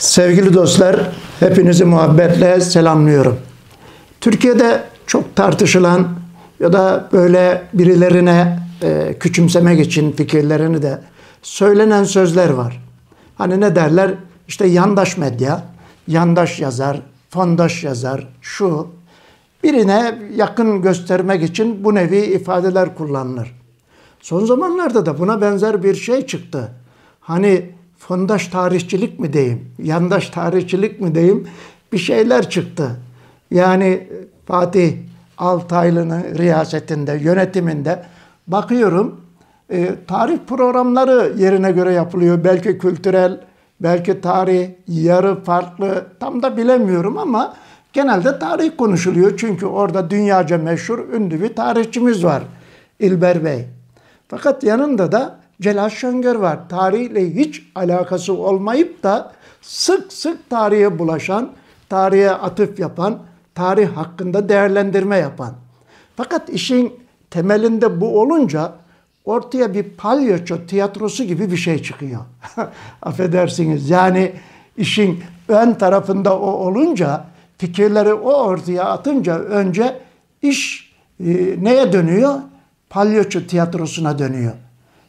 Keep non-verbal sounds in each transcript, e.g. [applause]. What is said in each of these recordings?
Sevgili dostlar, hepinizi muhabbetle selamlıyorum. Türkiye'de çok tartışılan ya da böyle birilerine e, küçümsemek için fikirlerini de söylenen sözler var. Hani ne derler? İşte yandaş medya, yandaş yazar, fondaş yazar, şu. Birine yakın göstermek için bu nevi ifadeler kullanılır. Son zamanlarda da buna benzer bir şey çıktı. Hani fondaş tarihçilik mi diyeyim, yandaş tarihçilik mi diyeyim bir şeyler çıktı. Yani Fatih Altaylı'nın riyasetinde, yönetiminde bakıyorum e, tarih programları yerine göre yapılıyor. Belki kültürel, belki tarih, yarı farklı tam da bilemiyorum ama genelde tarih konuşuluyor. Çünkü orada dünyaca meşhur ünlü bir tarihçimiz var İlber Bey. Fakat yanında da Celal Şengör var. Tarihle hiç alakası olmayıp da sık sık tarihe bulaşan, tarihe atıf yapan, tarih hakkında değerlendirme yapan. Fakat işin temelinde bu olunca ortaya bir palyaço tiyatrosu gibi bir şey çıkıyor. [laughs] Affedersiniz yani işin ön tarafında o olunca fikirleri o ortaya atınca önce iş e, neye dönüyor? Palyaço tiyatrosuna dönüyor.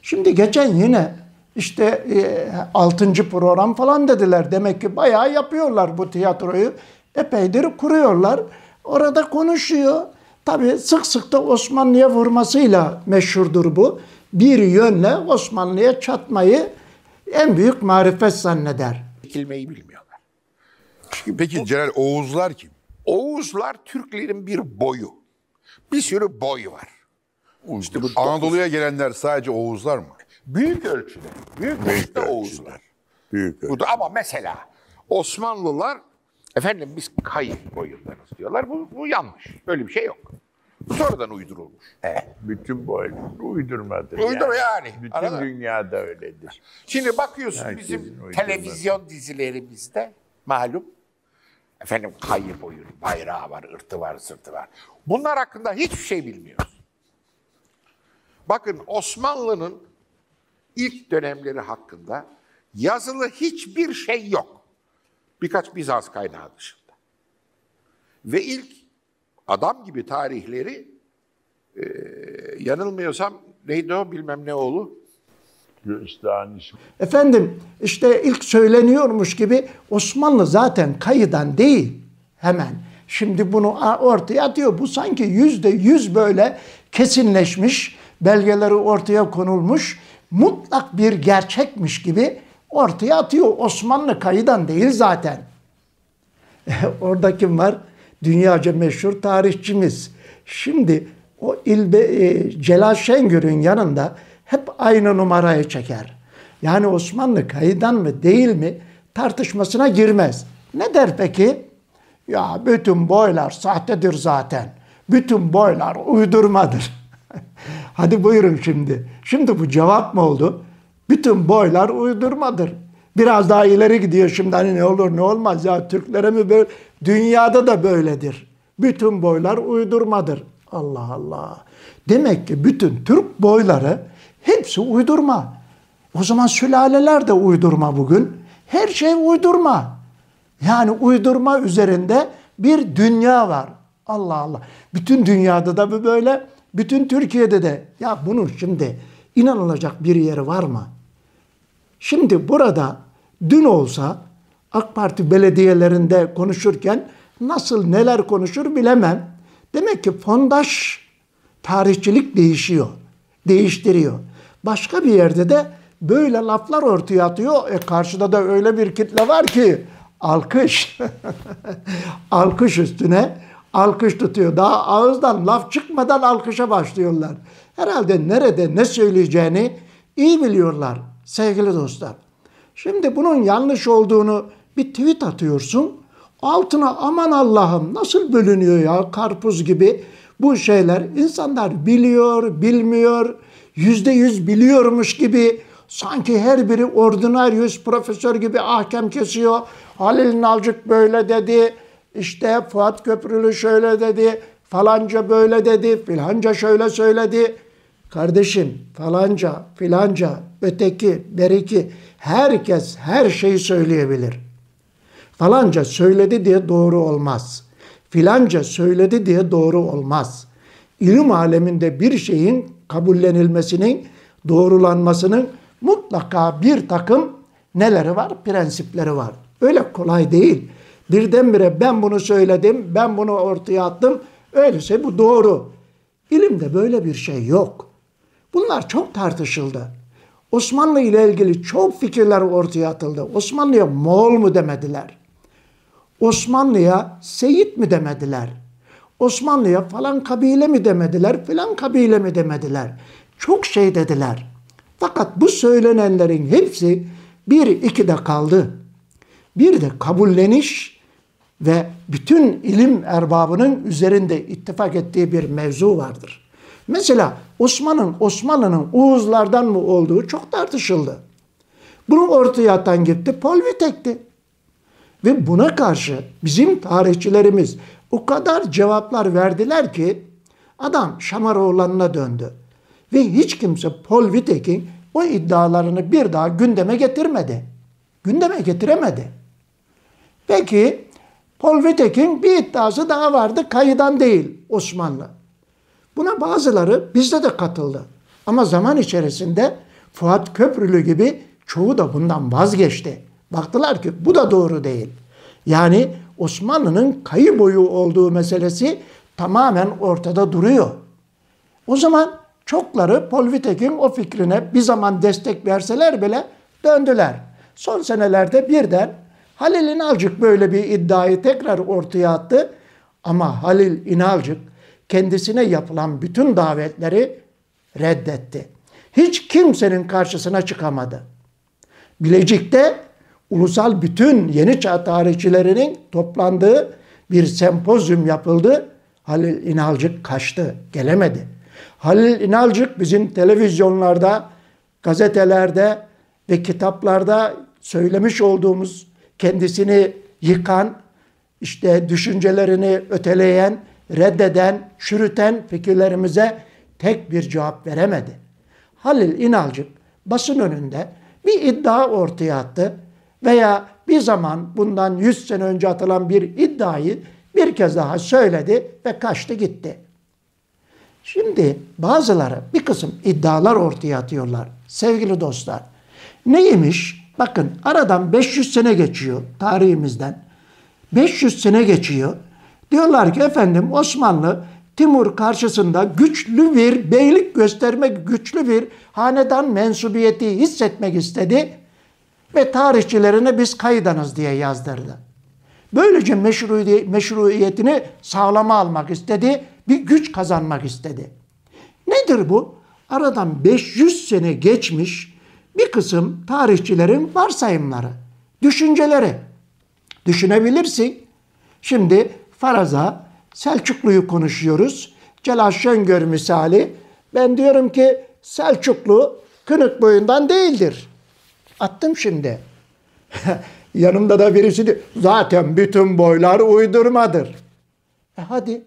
Şimdi geçen yine işte e, 6. program falan dediler. Demek ki bayağı yapıyorlar bu tiyatroyu. Epeydir kuruyorlar. Orada konuşuyor. Tabii sık sık da Osmanlı'ya vurmasıyla meşhurdur bu. Bir yönle Osmanlı'ya çatmayı en büyük marifet zanneder. Çekilmeyi bilmiyorlar. Peki Celal Oğuzlar kim? Oğuzlar Türklerin bir boyu. Bir sürü boy var uygun. İşte bu Anadolu'ya gelenler sadece Oğuzlar mı? Büyük ölçüde. Büyük, büyük ölçüde Oğuzlar. Büyük ölçüde. Bu da, ama mesela Osmanlılar efendim biz kayı boyundanız diyorlar. Bu, bu yanlış. Böyle bir şey yok. Bu sonradan uydurulmuş. Evet. Bütün bu öyle. Uydurmadır. Uydur yani. yani. Bütün Arada. dünyada öyledir. Şimdi bakıyorsun Herkesin bizim uydurmadır. televizyon dizilerimizde malum efendim kayı boyun, bayrağı var, ırtı var, sırtı var. Bunlar hakkında hiçbir şey bilmiyoruz. Bakın Osmanlı'nın ilk dönemleri hakkında yazılı hiçbir şey yok. Birkaç Bizans kaynağı dışında. Ve ilk adam gibi tarihleri e, yanılmıyorsam neydi o bilmem ne oğlu? Efendim işte ilk söyleniyormuş gibi Osmanlı zaten kayıdan değil hemen. Şimdi bunu ortaya atıyor. Bu sanki yüzde yüz böyle kesinleşmiş belgeleri ortaya konulmuş, mutlak bir gerçekmiş gibi ortaya atıyor. Osmanlı kayıdan değil zaten. [laughs] Orada kim var? Dünyaca meşhur tarihçimiz. Şimdi o İlbe, e, Celal Şengör'ün yanında hep aynı numarayı çeker. Yani Osmanlı kayıdan mı değil mi tartışmasına girmez. Ne der peki? Ya bütün boylar sahtedir zaten. Bütün boylar uydurmadır. [laughs] Hadi buyurun şimdi. Şimdi bu cevap mı oldu? Bütün boylar uydurmadır. Biraz daha ileri gidiyor şimdi hani ne olur ne olmaz ya Türklere mi böyle? Dünyada da böyledir. Bütün boylar uydurmadır. Allah Allah. Demek ki bütün Türk boyları hepsi uydurma. O zaman sülaleler de uydurma bugün. Her şey uydurma. Yani uydurma üzerinde bir dünya var. Allah Allah. Bütün dünyada da bu böyle. Bütün Türkiye'de de ya bunun şimdi inanılacak bir yeri var mı? Şimdi burada dün olsa AK Parti belediyelerinde konuşurken nasıl neler konuşur bilemem. Demek ki fondaş tarihçilik değişiyor, değiştiriyor. Başka bir yerde de böyle laflar ortaya atıyor. E karşıda da öyle bir kitle var ki alkış, [laughs] alkış üstüne alkış tutuyor. Daha ağızdan laf çıkmadan alkışa başlıyorlar. Herhalde nerede ne söyleyeceğini iyi biliyorlar sevgili dostlar. Şimdi bunun yanlış olduğunu bir tweet atıyorsun. Altına aman Allah'ım nasıl bölünüyor ya karpuz gibi bu şeyler. insanlar biliyor, bilmiyor, yüzde yüz biliyormuş gibi sanki her biri ordinaryüz profesör gibi ahkem kesiyor. Halil Nalcık böyle dedi, işte Fuat Köprülü şöyle dedi, falanca böyle dedi, filanca şöyle söyledi. Kardeşim falanca, filanca, öteki, beriki herkes her şeyi söyleyebilir. Falanca söyledi diye doğru olmaz. Filanca söyledi diye doğru olmaz. İlim aleminde bir şeyin kabullenilmesinin, doğrulanmasının mutlaka bir takım neleri var? Prensipleri var. Öyle kolay değil birdenbire ben bunu söyledim, ben bunu ortaya attım. Öyleyse bu doğru. İlimde böyle bir şey yok. Bunlar çok tartışıldı. Osmanlı ile ilgili çok fikirler ortaya atıldı. Osmanlı'ya Moğol mu demediler? Osmanlı'ya Seyit mi demediler? Osmanlı'ya falan kabile mi demediler, falan kabile mi demediler? Çok şey dediler. Fakat bu söylenenlerin hepsi bir iki de kaldı. Bir de kabulleniş ve bütün ilim erbabının üzerinde ittifak ettiği bir mevzu vardır. Mesela Osman'ın Osmanlı'nın Uğuzlardan mı olduğu çok tartışıldı. Bunu ortaya atan gitti Polvitek'ti. Ve buna karşı bizim tarihçilerimiz o kadar cevaplar verdiler ki adam Şamaroğlan'ına döndü. Ve hiç kimse Polvitek'in o iddialarını bir daha gündeme getirmedi. Gündeme getiremedi. Peki Polvitek'in bir iddiası daha vardı. Kayıdan değil Osmanlı. Buna bazıları bizde de katıldı. Ama zaman içerisinde Fuat Köprülü gibi çoğu da bundan vazgeçti. Baktılar ki bu da doğru değil. Yani Osmanlı'nın kayı boyu olduğu meselesi tamamen ortada duruyor. O zaman çokları Polvitek'in o fikrine bir zaman destek verseler bile döndüler. Son senelerde birden Halil İnalcık böyle bir iddiayı tekrar ortaya attı. Ama Halil İnalcık kendisine yapılan bütün davetleri reddetti. Hiç kimsenin karşısına çıkamadı. Bilecik'te ulusal bütün yeni çağ tarihçilerinin toplandığı bir sempozyum yapıldı. Halil İnalcık kaçtı, gelemedi. Halil İnalcık bizim televizyonlarda, gazetelerde ve kitaplarda söylemiş olduğumuz kendisini yıkan, işte düşüncelerini öteleyen, reddeden, çürüten fikirlerimize tek bir cevap veremedi. Halil İnalcık basın önünde bir iddia ortaya attı veya bir zaman bundan 100 sene önce atılan bir iddiayı bir kez daha söyledi ve kaçtı gitti. Şimdi bazıları bir kısım iddialar ortaya atıyorlar. Sevgili dostlar neymiş Bakın aradan 500 sene geçiyor tarihimizden. 500 sene geçiyor. Diyorlar ki efendim Osmanlı Timur karşısında güçlü bir beylik göstermek, güçlü bir hanedan mensubiyeti hissetmek istedi ve tarihçilerine biz kaydanız diye yazdırdı. Böylece meşruiyetini sağlama almak istedi, bir güç kazanmak istedi. Nedir bu? Aradan 500 sene geçmiş bir kısım tarihçilerin varsayımları, düşünceleri. Düşünebilirsin. Şimdi faraza Selçuklu'yu konuşuyoruz. Celal Şengör misali. Ben diyorum ki Selçuklu kınık boyundan değildir. Attım şimdi. [laughs] Yanımda da birisi diyor. Zaten bütün boylar uydurmadır. E hadi.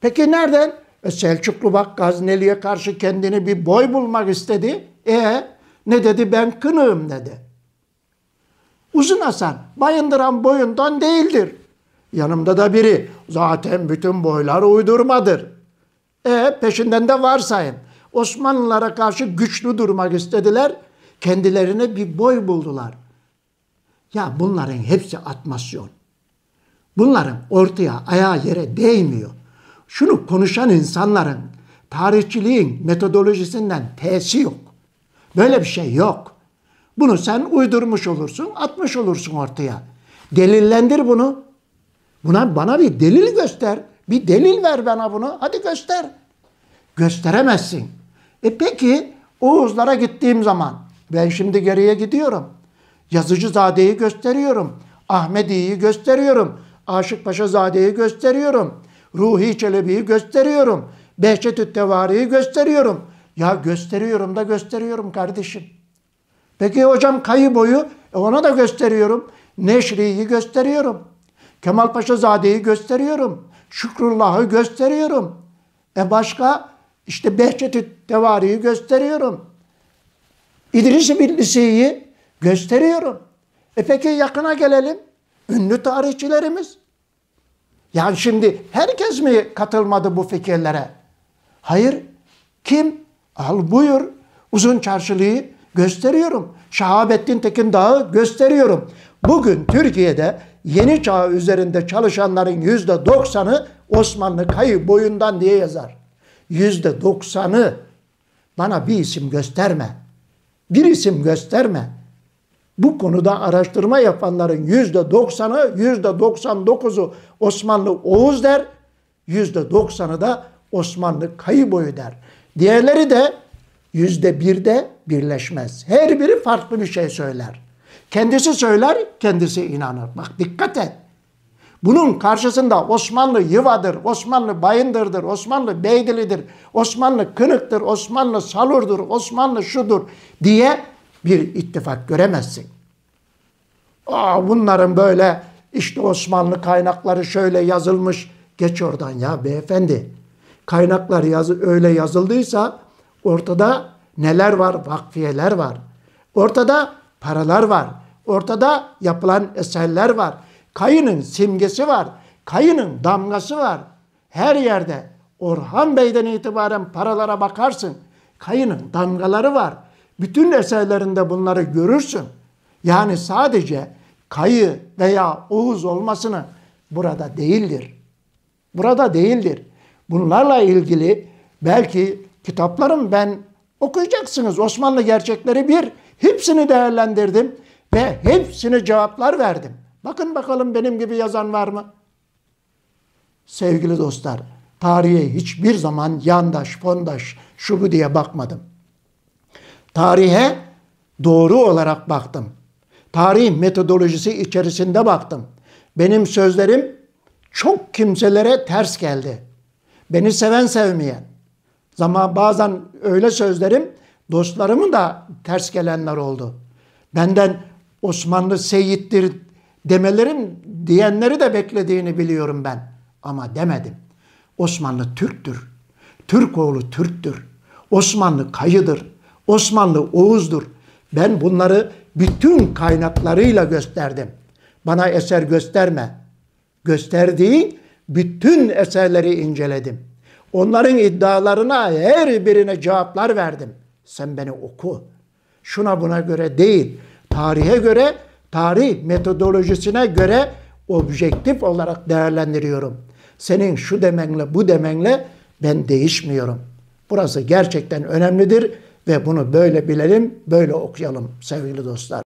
Peki nereden? E Selçuklu bak Gazneli'ye karşı kendini bir boy bulmak istedi. E ne dedi? Ben kınığım dedi. Uzun Hasan bayındıran boyundan değildir. Yanımda da biri zaten bütün boylar uydurmadır. E peşinden de varsayın. Osmanlılara karşı güçlü durmak istediler. Kendilerine bir boy buldular. Ya bunların hepsi atmasyon. Bunların ortaya, ayağa yere değmiyor. Şunu konuşan insanların tarihçiliğin metodolojisinden tesi yok. Böyle bir şey yok. Bunu sen uydurmuş olursun, atmış olursun ortaya. Delillendir bunu. Buna bana bir delil göster. Bir delil ver bana bunu. Hadi göster. Gösteremezsin. E peki Oğuzlara gittiğim zaman ben şimdi geriye gidiyorum. Yazıcı Zade'yi gösteriyorum. Ahmedi'yi gösteriyorum. Aşık Paşa Zade'yi gösteriyorum. Ruhi Çelebi'yi gösteriyorum. behçet Tevari'yi gösteriyorum. Ya gösteriyorum da gösteriyorum kardeşim. Peki hocam kayı boyu e ona da gösteriyorum. Neşri'yi gösteriyorum. Kemal Paşa Zade'yi gösteriyorum. Şükrullah'ı gösteriyorum. E başka işte Behçet-i Tevari'yi gösteriyorum. İdris-i Billisi'yi gösteriyorum. E peki yakına gelelim. Ünlü tarihçilerimiz. Yani şimdi herkes mi katılmadı bu fikirlere? Hayır. Kim Al buyur. Uzun çarşılıyı gösteriyorum. Şahabettin Tekin Dağı gösteriyorum. Bugün Türkiye'de yeni çağ üzerinde çalışanların yüzde doksanı Osmanlı kayı boyundan diye yazar. Yüzde doksanı bana bir isim gösterme. Bir isim gösterme. Bu konuda araştırma yapanların yüzde doksanı, yüzde doksan dokuzu Osmanlı Oğuz der. Yüzde doksanı da Osmanlı kayı boyu der. Diğerleri de yüzde birde birleşmez. Her biri farklı bir şey söyler. Kendisi söyler, kendisi inanır. Bak dikkat et. Bunun karşısında Osmanlı yıvadır, Osmanlı bayındırdır, Osmanlı beydilidir, Osmanlı kınıktır, Osmanlı salurdur, Osmanlı şudur diye bir ittifak göremezsin. Aa, bunların böyle işte Osmanlı kaynakları şöyle yazılmış. Geç oradan ya beyefendi kaynaklar yazı, öyle yazıldıysa ortada neler var? Vakfiyeler var. Ortada paralar var. Ortada yapılan eserler var. Kayının simgesi var. Kayının damgası var. Her yerde Orhan Bey'den itibaren paralara bakarsın. Kayının damgaları var. Bütün eserlerinde bunları görürsün. Yani sadece kayı veya Oğuz olmasını burada değildir. Burada değildir. Bunlarla ilgili belki kitaplarım ben okuyacaksınız. Osmanlı gerçekleri bir. Hepsini değerlendirdim ve hepsine cevaplar verdim. Bakın bakalım benim gibi yazan var mı? Sevgili dostlar, tarihe hiçbir zaman yandaş, fondaş, şu bu diye bakmadım. Tarihe doğru olarak baktım. Tarih metodolojisi içerisinde baktım. Benim sözlerim çok kimselere ters geldi. Beni seven sevmeyen. Zaman bazen öyle sözlerim dostlarımın da ters gelenler oldu. Benden Osmanlı seyittir demelerim diyenleri de beklediğini biliyorum ben. Ama demedim. Osmanlı Türktür. Türk oğlu Türktür. Osmanlı kayıdır. Osmanlı Oğuz'dur. Ben bunları bütün kaynaklarıyla gösterdim. Bana eser gösterme. Gösterdiğin bütün eserleri inceledim. Onların iddialarına her birine cevaplar verdim. Sen beni oku. Şuna buna göre değil. Tarihe göre, tarih metodolojisine göre objektif olarak değerlendiriyorum. Senin şu demenle bu demenle ben değişmiyorum. Burası gerçekten önemlidir ve bunu böyle bilelim, böyle okuyalım sevgili dostlar.